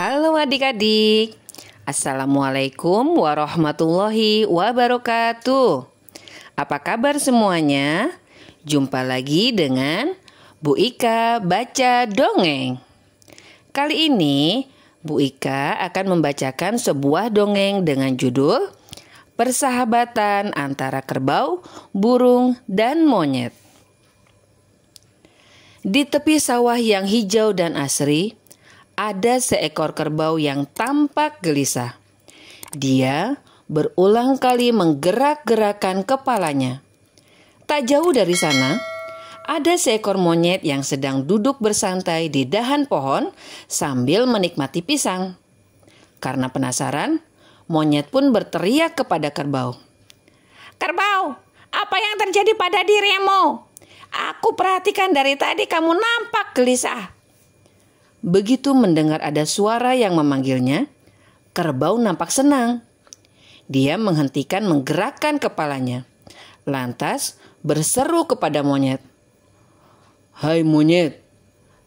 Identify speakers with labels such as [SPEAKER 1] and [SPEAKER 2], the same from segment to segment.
[SPEAKER 1] Halo adik-adik, Assalamualaikum warahmatullahi wabarakatuh. Apa kabar semuanya? Jumpa lagi dengan Bu Ika Baca Dongeng. Kali ini Bu Ika akan membacakan sebuah dongeng dengan judul Persahabatan Antara Kerbau, Burung, dan Monyet. Di tepi sawah yang hijau dan asri, ada seekor kerbau yang tampak gelisah. Dia berulang kali menggerak-gerakan kepalanya. Tak jauh dari sana, ada seekor monyet yang sedang duduk bersantai di dahan pohon sambil menikmati pisang. Karena penasaran, monyet pun berteriak kepada kerbau. "Kerbau, apa yang terjadi pada dirimu? Aku perhatikan dari tadi kamu nampak gelisah. Begitu mendengar ada suara yang memanggilnya, kerbau nampak senang. Dia menghentikan menggerakkan kepalanya, lantas berseru kepada monyet. Hai monyet,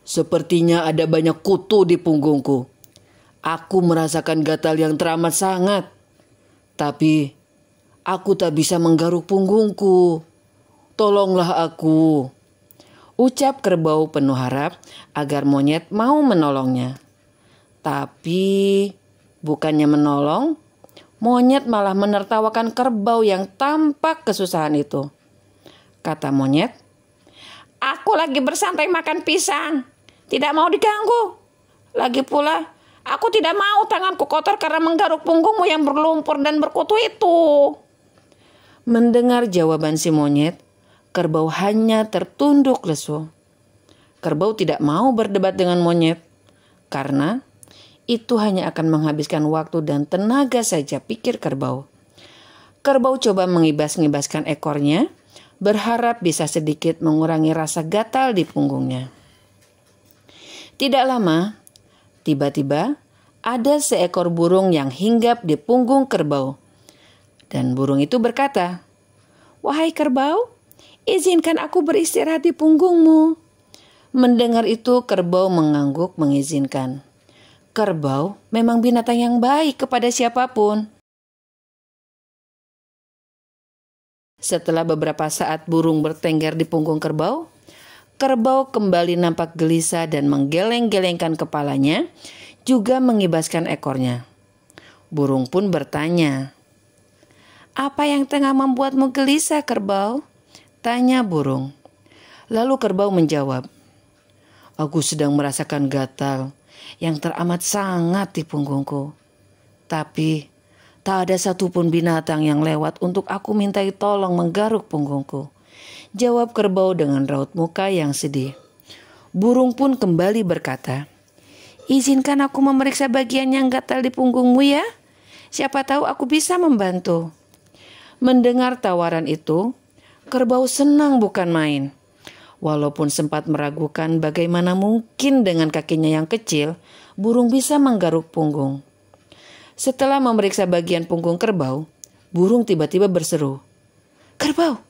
[SPEAKER 1] sepertinya ada banyak kutu di punggungku. Aku merasakan gatal yang teramat sangat. Tapi aku tak bisa menggaruk punggungku. Tolonglah aku ucap kerbau penuh harap agar monyet mau menolongnya. Tapi bukannya menolong, monyet malah menertawakan kerbau yang tampak kesusahan itu. Kata monyet, "Aku lagi bersantai makan pisang, tidak mau diganggu. Lagi pula, aku tidak mau tanganku kotor karena menggaruk punggungmu yang berlumpur dan berkutu itu." Mendengar jawaban si monyet, Kerbau hanya tertunduk lesu. Kerbau tidak mau berdebat dengan monyet karena itu hanya akan menghabiskan waktu dan tenaga saja pikir kerbau. Kerbau coba mengibas-ngibaskan ekornya, berharap bisa sedikit mengurangi rasa gatal di punggungnya. Tidak lama, tiba-tiba ada seekor burung yang hinggap di punggung kerbau. Dan burung itu berkata, "Wahai kerbau, Izinkan aku beristirahat di punggungmu. Mendengar itu, kerbau mengangguk mengizinkan. Kerbau memang binatang yang baik kepada siapapun. Setelah beberapa saat burung bertengger di punggung kerbau, kerbau kembali nampak gelisah dan menggeleng-gelengkan kepalanya, juga mengibaskan ekornya. Burung pun bertanya, "Apa yang tengah membuatmu gelisah, kerbau?" Tanya burung. Lalu kerbau menjawab, Aku sedang merasakan gatal yang teramat sangat di punggungku. Tapi tak ada satupun binatang yang lewat untuk aku mintai tolong menggaruk punggungku. Jawab kerbau dengan raut muka yang sedih. Burung pun kembali berkata, Izinkan aku memeriksa bagian yang gatal di punggungmu ya. Siapa tahu aku bisa membantu. Mendengar tawaran itu, kerbau senang bukan main. Walaupun sempat meragukan bagaimana mungkin dengan kakinya yang kecil, burung bisa menggaruk punggung. Setelah memeriksa bagian punggung kerbau, burung tiba-tiba berseru, "Kerbau,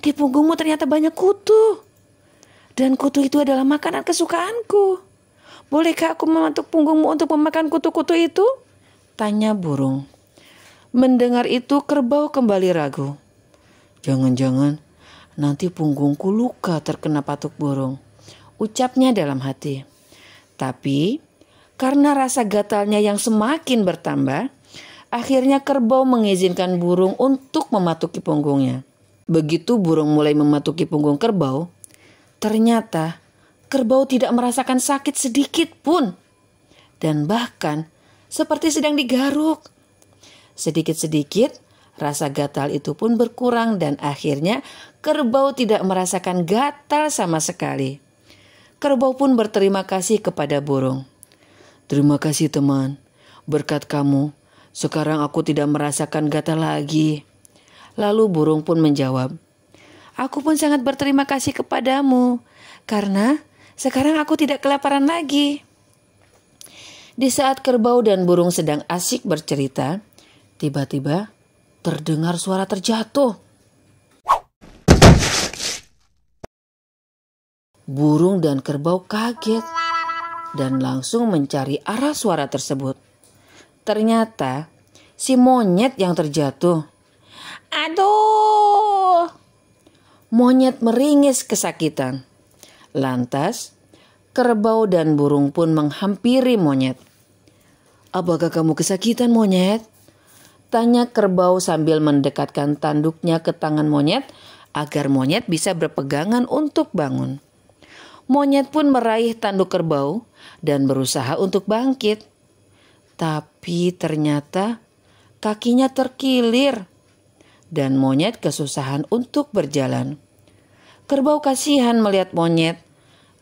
[SPEAKER 1] di punggungmu ternyata banyak kutu. Dan kutu itu adalah makanan kesukaanku. Bolehkah aku mematuk punggungmu untuk memakan kutu-kutu itu?" tanya burung. Mendengar itu, kerbau kembali ragu. Jangan-jangan nanti punggungku luka terkena patuk burung. Ucapnya dalam hati. Tapi karena rasa gatalnya yang semakin bertambah, akhirnya kerbau mengizinkan burung untuk mematuki punggungnya. Begitu burung mulai mematuki punggung kerbau, ternyata kerbau tidak merasakan sakit sedikit pun. Dan bahkan seperti sedang digaruk. Sedikit-sedikit Rasa gatal itu pun berkurang dan akhirnya kerbau tidak merasakan gatal sama sekali. Kerbau pun berterima kasih kepada burung. Terima kasih teman, berkat kamu, sekarang aku tidak merasakan gatal lagi. Lalu burung pun menjawab, Aku pun sangat berterima kasih kepadamu, karena sekarang aku tidak kelaparan lagi. Di saat kerbau dan burung sedang asik bercerita, tiba-tiba terdengar suara terjatuh. Burung dan kerbau kaget dan langsung mencari arah suara tersebut. Ternyata si monyet yang terjatuh. Aduh! Monyet meringis kesakitan. Lantas, kerbau dan burung pun menghampiri monyet. Apakah kamu kesakitan monyet? Tanya kerbau sambil mendekatkan tanduknya ke tangan monyet agar monyet bisa berpegangan untuk bangun. Monyet pun meraih tanduk kerbau dan berusaha untuk bangkit. Tapi ternyata kakinya terkilir dan monyet kesusahan untuk berjalan. Kerbau kasihan melihat monyet.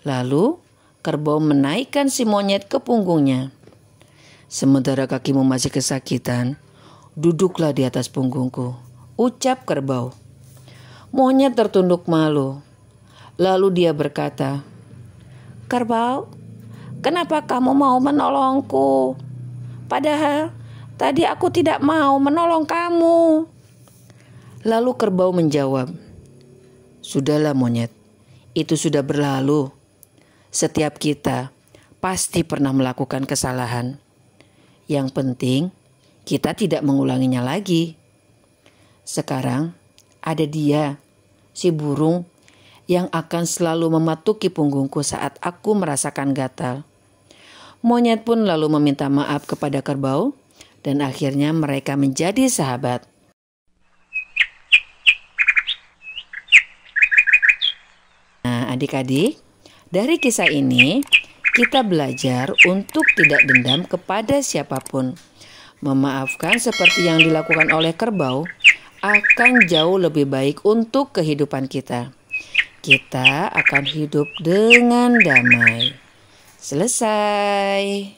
[SPEAKER 1] Lalu kerbau menaikkan si monyet ke punggungnya. Sementara kakimu masih kesakitan, Duduklah di atas punggungku, ucap kerbau. Monyet tertunduk malu. Lalu dia berkata, Kerbau, kenapa kamu mau menolongku? Padahal tadi aku tidak mau menolong kamu. Lalu kerbau menjawab, Sudahlah monyet, itu sudah berlalu. Setiap kita pasti pernah melakukan kesalahan. Yang penting, kita tidak mengulanginya lagi. Sekarang ada dia, si burung yang akan selalu mematuki punggungku saat aku merasakan gatal. Monyet pun lalu meminta maaf kepada kerbau dan akhirnya mereka menjadi sahabat. Nah, adik-adik, dari kisah ini kita belajar untuk tidak dendam kepada siapapun Memaafkan seperti yang dilakukan oleh kerbau akan jauh lebih baik untuk kehidupan kita. Kita akan hidup dengan damai. Selesai.